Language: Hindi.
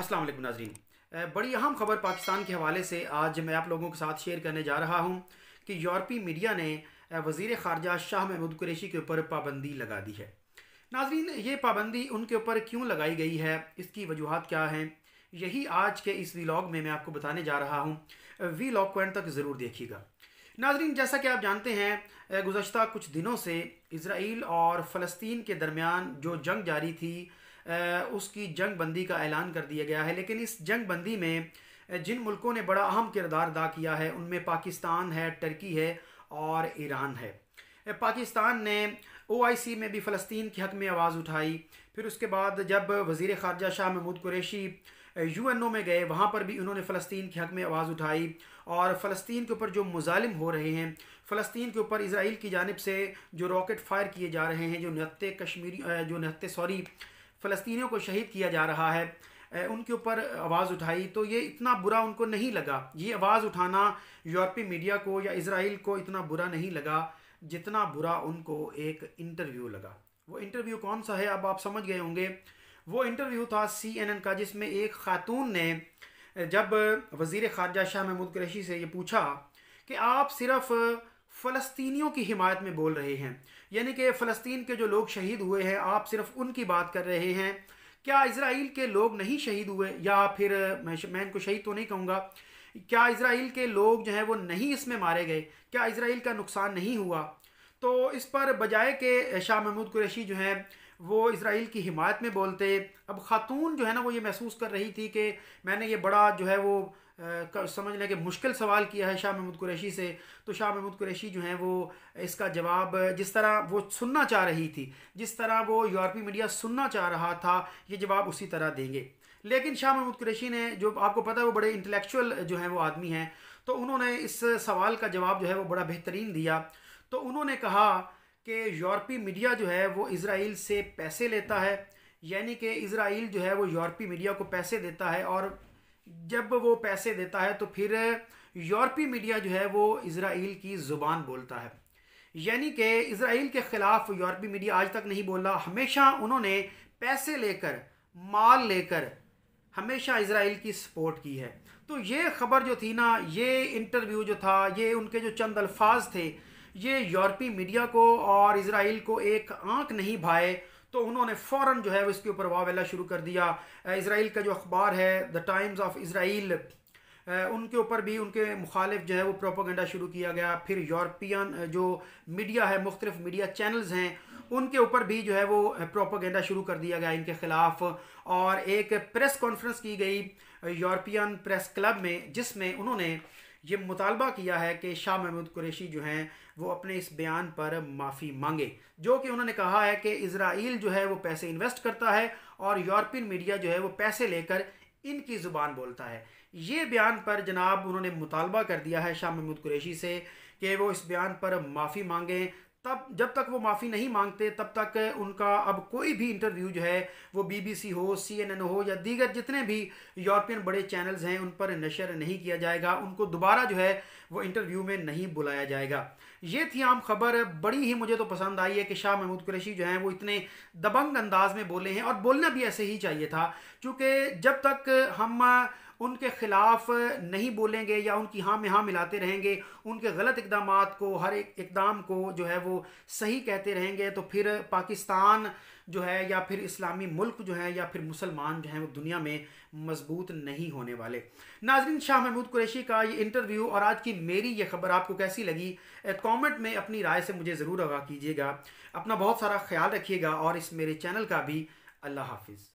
अस्सलाम वालेकुम नाजरीन बड़ी अहम खबर पाकिस्तान के हवाले से आज मैं आप लोगों के साथ शेयर करने जा रहा हूँ कि यूरोपी मीडिया ने वजीर खारजा शाह महमूद कुरेशी के ऊपर पाबंदी लगा दी है नाजरीन ये पाबंदी उनके ऊपर क्यों लगाई गई है इसकी वजूहत क्या हैं यही आज के इस वीलॉग में मैं आपको बताने जा रहा हूँ वीलॉग को एंड तक ज़रूर देखिएगा नाजरीन जैसा कि आप जानते हैं गुजशत कुछ दिनों से इसराइल और फ़लस्तीन के दरमियान जो जंग जारी थी उसकी जंग बंदी का ऐलान कर दिया गया है लेकिन इस जंग बंदी में जिन मुल्कों ने बड़ा अहम किरदार अदा किया है उनमें पाकिस्तान है टर्की है और ईरान है पाकिस्तान ने ओआईसी में भी फ़लस्तीन के हक में आवाज़ उठाई फिर उसके बाद जब वज़ी ख़ारजा Shah Mahmood Qureshi U N O में गए वहाँ पर भी उन्होंने फ़लस्तीन के हक में आवाज़ उठाई और फ़लस्तीन के ऊपर जो मुजालिम हो रहे हैं फ़लस्तीन के ऊपर इसराइल की जानब से जो रॉकेट फायर किए जा रहे हैं जो नहत्ते कश्मीरी जो नहत्ते सॉरी फ़लस्तियों को शहीद किया जा रहा है उनके ऊपर आवाज़ उठाई तो ये इतना बुरा उनको नहीं लगा ये आवाज़ उठाना यूरोपीय मीडिया को या इसराइल को इतना बुरा नहीं लगा जितना बुरा उनको एक इंटरव्यू लगा वो इंटरव्यू कौन सा है अब आप समझ गए होंगे वो इंटरव्यू था सी एन एन का जिसमें एक ख़ातून ने जब वज़ी ख़ारजा शाह महमूद कैशी से ये पूछा कि आप सिर्फ़ फ़लस्तीनियों की हिमायत में बोल रहे हैं यानी कि फ़लस्तीन के जो लोग शहीद हुए हैं आप सिर्फ उनकी बात कर रहे हैं क्या इसराइल के लोग नहीं शहीद हुए या फिर मैं इनको शहीद तो नहीं कहूँगा क्या इसराइल के लोग जो हैं वो नहीं इसमें मारे गए क्या इसराइल का नुकसान नहीं हुआ तो इस पर बजाय के शाह महमूद कुरैशी जो हैं वो इसराइल की हिमायत में बोलते अब ख़ातून जो है ना वो ये महसूस कर रही थी कि मैंने ये बड़ा जो है वो समझ लें कि मुश्किल सवाल किया है शाह महमूद कुरैशी से तो शाह महमूद कुरैशी जो है वो इसका जवाब जिस तरह वो सुनना चाह रही थी जिस तरह वो यूरोपी मीडिया सुनना चाह रहा था ये जवाब उसी तरह देंगे लेकिन शाह महमूद कुरैशी ने जो आपको पता है वो बड़े इंटेलेक्चुअल जो हैं वो आदमी हैं तो उन्होंने इस सवाल का जवाब जो है वो बड़ा बेहतरीन दिया तो उन्होंने कहा कि यूरोपी मीडिया जो है वो इसराइल से पैसे लेता है यानी कि इसराइल जो है वो यूरोपी मीडिया को पैसे देता है और जब वो पैसे देता है तो फिर यूरोपी मीडिया जो है वो इसराइल की ज़ुबान बोलता है यानी कि इसराइल के ख़िलाफ़ यूरोपी मीडिया आज तक नहीं बोला हमेशा उन्होंने पैसे लेकर माल लेकर हमेशा इसराइल की सपोर्ट की है तो ये खबर जो थी ना ये इंटरव्यू जो था ये उनके जो चंद अल्फाज थे ये यूरोपीय मीडिया को और इसराइल को एक आंख नहीं भाए तो उन्होंने फ़ौरन जो है इसके ऊपर वावेला शुरू कर दिया इसराइल का जो अखबार है द टाइम्स ऑफ इसराइल उनके ऊपर भी उनके मुखालिफ जो है वो प्रोपोगंडा शुरू किया गया फिर यूरोपियन जो मीडिया है मुख्तलिफ मीडिया चैनल्स हैं उनके ऊपर भी जो है वो प्रोपोगंडा शुरू कर दिया गया इनके ख़िलाफ़ और एक प्रेस कॉन्फ्रेंस की गई यूरोपियन प्रेस क्लब में जिसमें उन्होंने ये मुतालबा किया है कि शाह महमूद कुरैशी जो हैं वो अपने इस बयान पर माफ़ी मांगे जो कि उन्होंने कहा है कि इसराइल जो है वो पैसे इन्वेस्ट करता है और यूरोपियन मीडिया जो है वो पैसे लेकर इनकी ज़ुबान बोलता है ये बयान पर जनाब उन्होंने मुतालबा कर दिया है शाह महमूद कुरैशी से कि वो इस बयान पर माफ़ी मांगें तब जब तक वो माफ़ी नहीं मांगते तब तक उनका अब कोई भी इंटरव्यू जो है वो बीबीसी हो सीएनएन हो या दीगर जितने भी यूरोपियन बड़े चैनल्स हैं उन पर नशर नहीं किया जाएगा उनको दोबारा जो है वो इंटरव्यू में नहीं बुलाया जाएगा ये थी आम खबर बड़ी ही मुझे तो पसंद आई है कि शाह महमूद कुरैशी जो हैं वो इतने दबंग अंदाज में बोले हैं और बोलना भी ऐसे ही चाहिए था क्योंकि जब तक हम उनके ख़िलाफ़ नहीं बोलेंगे या उनकी हाँ में हाँ मिलाते रहेंगे उनके गलत इकदाम को हर एक इकदाम को जो है वो सही कहते रहेंगे तो फिर पाकिस्तान जो है या फिर इस्लामी मुल्क जो है या फिर मुसलमान जो हैं वो दुनिया में मजबूत नहीं होने वाले नाजरीन शाह महमूद कुरैशी का ये इंटरव्यू और आज की मेरी ये खबर आपको कैसी लगी कमेंट में अपनी राय से मुझे ज़रूर आगाह कीजिएगा अपना बहुत सारा ख्याल रखिएगा और इस मेरे चैनल का भी अल्लाह हाफिज़